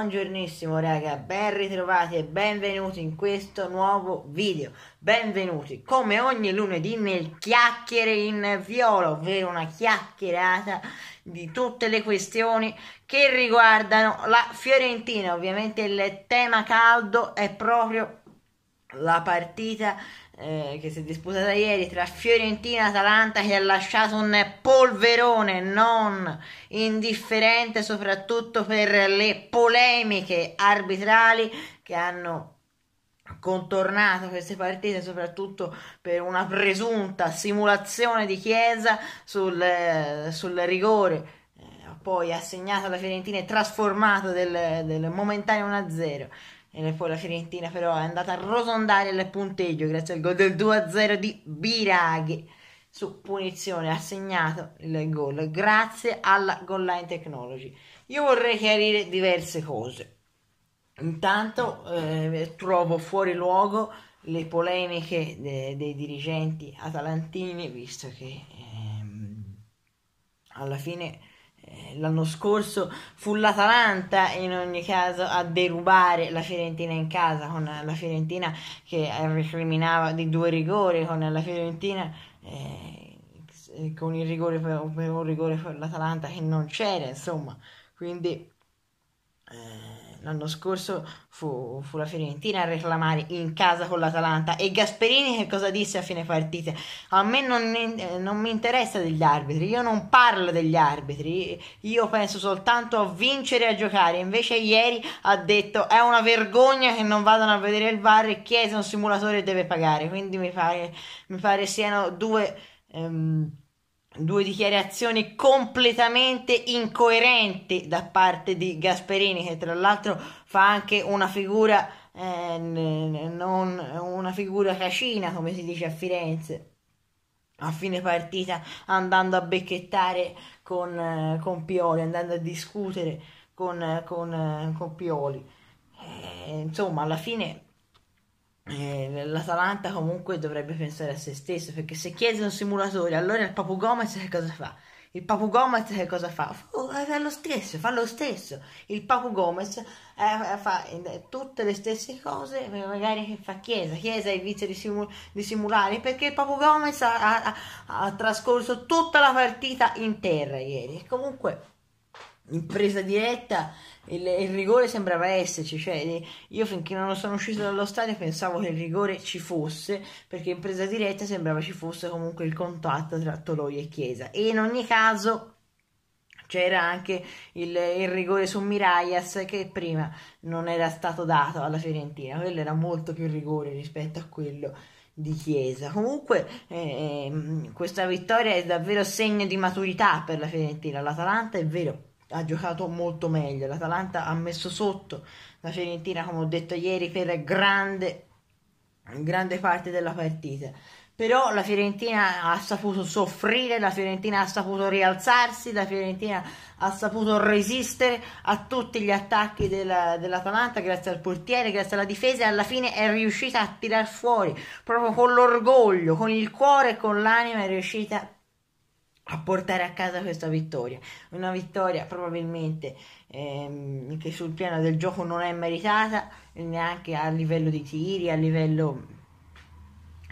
Buongiornissimo raga, ben ritrovati e benvenuti in questo nuovo video Benvenuti come ogni lunedì nel chiacchiere in viola Ovvero una chiacchierata di tutte le questioni che riguardano la Fiorentina Ovviamente il tema caldo è proprio la partita eh, che si è disputata ieri tra Fiorentina e Atalanta che ha lasciato un polverone non indifferente soprattutto per le polemiche arbitrali che hanno contornato queste partite soprattutto per una presunta simulazione di Chiesa sul, eh, sul rigore eh, poi assegnato alla Fiorentina e trasformato del, del momentaneo 1-0 e poi la Fiorentina però è andata a rosondare il punteggio grazie al gol del 2-0 di Biraghi su punizione ha segnato il gol grazie alla goal line technology io vorrei chiarire diverse cose intanto eh, trovo fuori luogo le polemiche de- dei dirigenti atalantini visto che ehm, alla fine eh, l'anno scorso fu l'Atalanta in ogni caso a derubare la Fiorentina in casa con la Fiorentina che recriminava di due rigori con la Fiorentina eh, con il rigore per, per un rigore per l'Atalanta che non c'era insomma quindi eh, l'anno scorso fu, fu, la Fiorentina a reclamare in casa con l'Atalanta e Gasperini che cosa disse a fine partita? A me non, eh, non mi interessa degli arbitri, io non parlo degli arbitri, io penso soltanto a vincere e a giocare, invece ieri ha detto è una vergogna che non vadano a vedere il VAR e chiese un simulatore e deve pagare, quindi mi pare, mi pare siano due... Ehm, due dichiarazioni completamente incoerenti da parte di Gasperini che tra l'altro fa anche una figura eh, non una figura cacina come si dice a Firenze a fine partita andando a becchettare con, eh, con Pioli andando a discutere con, eh, con, eh, con Pioli eh, insomma alla fine eh, l'Atalanta comunque dovrebbe pensare a se stesso perché se chiede un simulatore allora il Papu Gomez che cosa fa? Il Papu Gomez che cosa fa? Oh, eh, fa lo stesso, fa lo stesso. Il Papu Gomez eh, eh fa tutte le stesse cose, magari che fa Chiesa. Chiesa evita di, simu- di simulare perché il Papu Gomez ha, ha, ha trascorso tutta la partita in terra ieri. comunque, in presa diretta il, il, rigore sembrava esserci, cioè eh, io finché non sono uscito dallo stadio pensavo che il rigore ci fosse, perché in presa diretta sembrava ci fosse comunque il contatto tra Toloi e Chiesa. E in ogni caso c'era anche il, il, rigore su Miraias che prima non era stato dato alla Fiorentina, quello era molto più rigore rispetto a quello di Chiesa. Comunque eh, ehm, questa vittoria è davvero segno di maturità per la Fiorentina, l'Atalanta è vero ha giocato molto meglio. L'Atalanta ha messo sotto la Fiorentina, come ho detto ieri, per grande, grande parte della partita. Però la Fiorentina ha saputo soffrire, la Fiorentina ha saputo rialzarsi, la Fiorentina ha saputo resistere a tutti gli attacchi della, dell'Atalanta grazie al portiere, grazie alla difesa e alla fine è riuscita a tirar fuori proprio con l'orgoglio, con il cuore e con l'anima è riuscita a a portare a casa questa vittoria. Una vittoria probabilmente ehm, che sul piano del gioco non è meritata, neanche a livello di tiri, a livello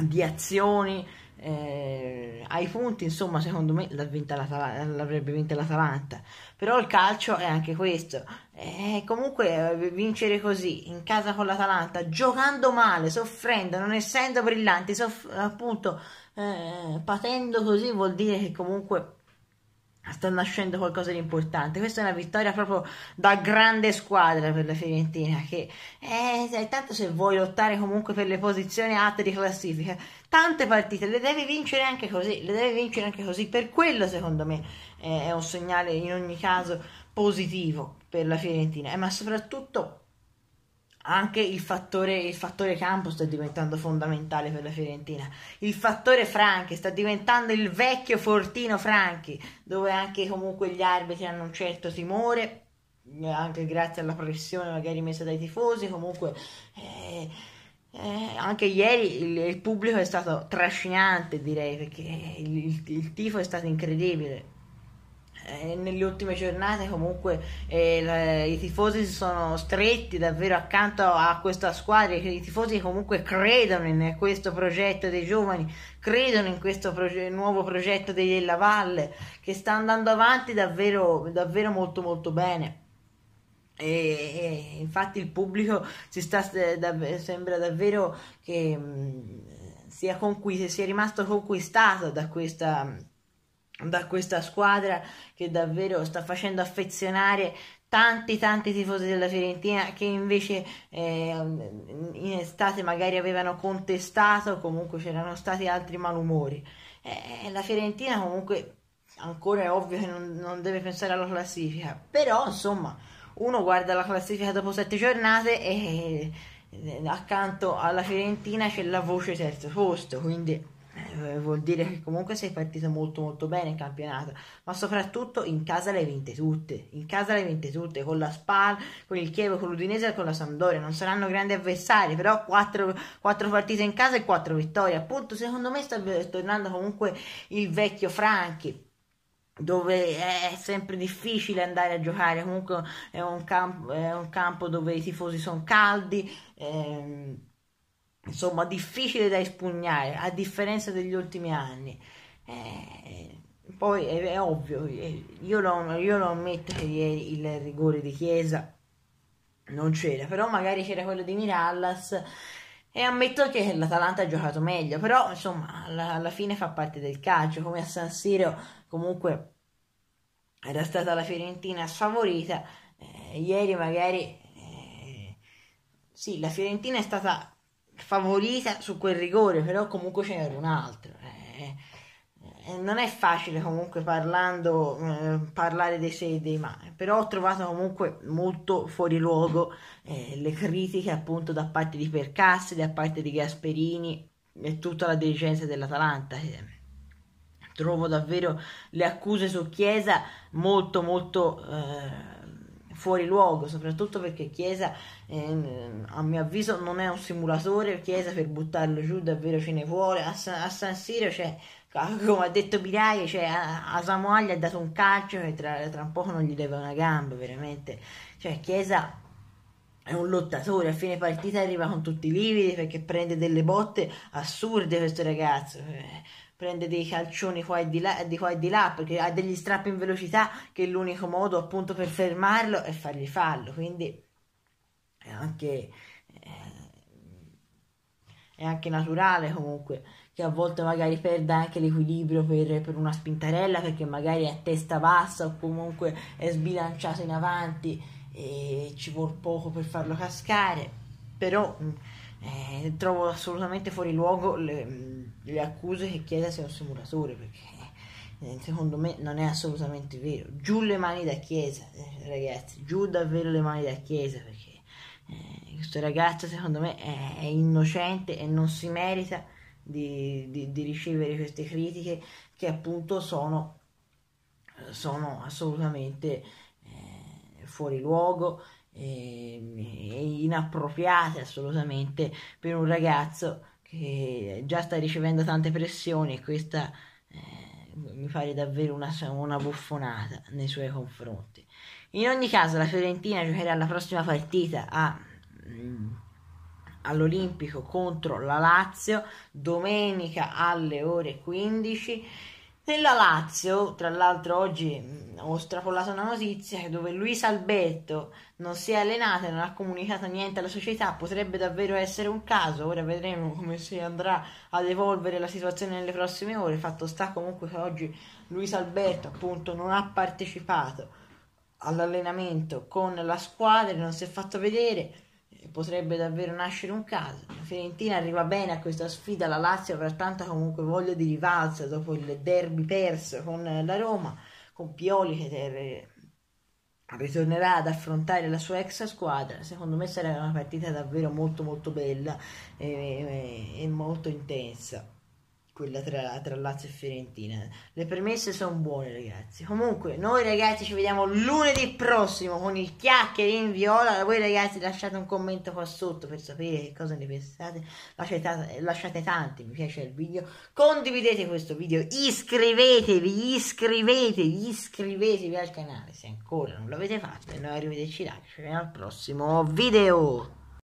di azioni, eh, ai punti, insomma, secondo me l'avrebbe vinta l'Atalanta. Però il calcio è anche questo. Eh, comunque eh, vincere così, in casa con l'Atalanta, giocando male, soffrendo, non essendo brillanti, soff- appunto eh, patendo così vuol dire che comunque sta nascendo qualcosa di importante. Questa è una vittoria proprio da grande squadra per la Fiorentina, che eh, tanto se vuoi lottare comunque per le posizioni alte di classifica, tante partite le devi vincere anche così, le devi vincere anche così. Per quello, secondo me, eh, è un segnale in ogni caso positivo per la Fiorentina, eh, ma soprattutto anche il fattore, il fattore, campo sta diventando fondamentale per la Fiorentina. Il fattore Franchi sta diventando il vecchio fortino Franchi, dove anche comunque gli arbitri hanno un certo timore, eh, anche grazie alla pressione magari messa dai tifosi. Comunque, eh, eh, anche ieri il, il, pubblico è stato trascinante, direi, perché il, il tifo è stato incredibile eh, nelle ultime giornate comunque eh, la, i tifosi si sono stretti davvero accanto a questa squadra i tifosi comunque credono in questo progetto dei giovani credono in questo proge- nuovo progetto della Valle che sta andando avanti davvero, davvero molto molto bene e, e, infatti il pubblico si sta, eh, dav- sembra davvero che mh, mm, sia, conquist- sia rimasto conquistato da questa da questa squadra che davvero sta facendo affezionare tanti tanti tifosi della Fiorentina che invece eh, in estate magari avevano contestato comunque c'erano stati altri malumori eh, la Fiorentina comunque ancora è ovvio che non, non deve pensare alla classifica però insomma uno guarda la classifica dopo sette giornate e eh, accanto alla Fiorentina c'è la voce terzo posto quindi eh, vuol dire che comunque sei partito molto molto bene in campionato, ma soprattutto in casa le hai vinte tutte, in casa le hai vinte tutte, con la Spal, con il Chievo, con l'Udinese e con la Sampdoria, non saranno grandi avversari, però quattro, 4 partite in casa e quattro vittorie, appunto secondo me sta tornando comunque il vecchio Franchi dove è sempre difficile andare a giocare, comunque è un, camp- è un campo dove i tifosi sono caldi. Ehm insomma difficile da espugnare a differenza degli ultimi anni eh, poi è, è ovvio eh, io non, io non, ammetto che ieri il rigore di Chiesa non c'era però magari c'era quello di Mirallas e ammetto che l'Atalanta ha giocato meglio però insomma alla, alla fine fa parte del calcio come a San Siro comunque era stata la Fiorentina sfavorita eh, ieri magari eh, sì la Fiorentina è stata favorita su quel rigore, però comunque ce n'era un altro. Eh, non è facile comunque parlando, eh, parlare dei se e dei ma, eh. però ho trovato comunque molto fuori luogo eh, le critiche appunto da parte di Percassi, da parte di Gasperini e tutta la dirigenza dell'Atalanta. Trovo davvero le accuse su Chiesa molto molto eh, fuori luogo, soprattutto perché Chiesa, ehm, a mio avviso, non è un simulatore. Chiesa per buttarlo giù davvero ce ne vuole. A, San, a San Siro, cioè, come ha detto Pirai, cioè, a, a Samoagli ha dato un calcio che tra, tra un po' non gli deve una gamba, veramente. Cioè, Chiesa è un lottatore, a fine partita arriva con tutti i lividi perché prende delle botte assurde questo ragazzo. Eh prende dei calcioni qua e di là, di qua e di là perché ha degli strappi in velocità che l'unico modo appunto per fermarlo è fargli fallo quindi è anche, eh, è anche naturale comunque che a volte magari perda anche l'equilibrio per, per, una spintarella perché magari è a testa bassa o comunque è sbilanciato in avanti e ci vuole poco per farlo cascare però eh, trovo assolutamente fuori luogo le, le accuse che Chiesa sia un simulatore perché eh, secondo me non è assolutamente vero giù le mani da Chiesa eh, ragazzi giù davvero le mani da Chiesa perché eh, questo ragazzo secondo me è, è, innocente e non si merita di, di, di ricevere queste critiche che appunto sono, sono assolutamente eh, fuori luogo e, e inappropriate assolutamente per un ragazzo che già sta ricevendo tante pressioni e questa eh, mi pare davvero una, una buffonata nei suoi confronti. In ogni caso la Fiorentina giocherà la prossima partita a, mm, all'Olimpico contro la Lazio domenica alle ore 15 nella Lazio, tra l'altro oggi mm, ho strapolato una notizia dove Luisa Alberto non si è allenata e non ha comunicato niente alla società, potrebbe davvero essere un caso, ora vedremo come si andrà ad evolvere la situazione nelle prossime ore, fatto sta comunque che oggi Luisa Alberto appunto non ha partecipato all'allenamento con la squadra, non si è fatto vedere, e potrebbe davvero nascere un caso. La Fiorentina arriva bene a questa sfida, la Lazio avrà tanta comunque voglia di rivalsa dopo il derby perso con la Roma, con Pioli che terre ritornerà ad affrontare la sua ex squadra secondo me sarà una partita davvero molto molto bella e, e, e molto intensa quella tra, tra, Lazio e Fiorentina. Le premesse sono buone, ragazzi. Comunque, noi ragazzi ci vediamo lunedì prossimo con il chiacchiere in viola. Voi ragazzi lasciate un commento qua sotto per sapere che cosa ne pensate. Lasciate, lasciate tanti, mi piace il video. Condividete questo video, iscrivetevi, iscrivetevi, iscrivetevi al canale se ancora non l'avete fatto. E noi arrivederci là, ci vediamo al prossimo video.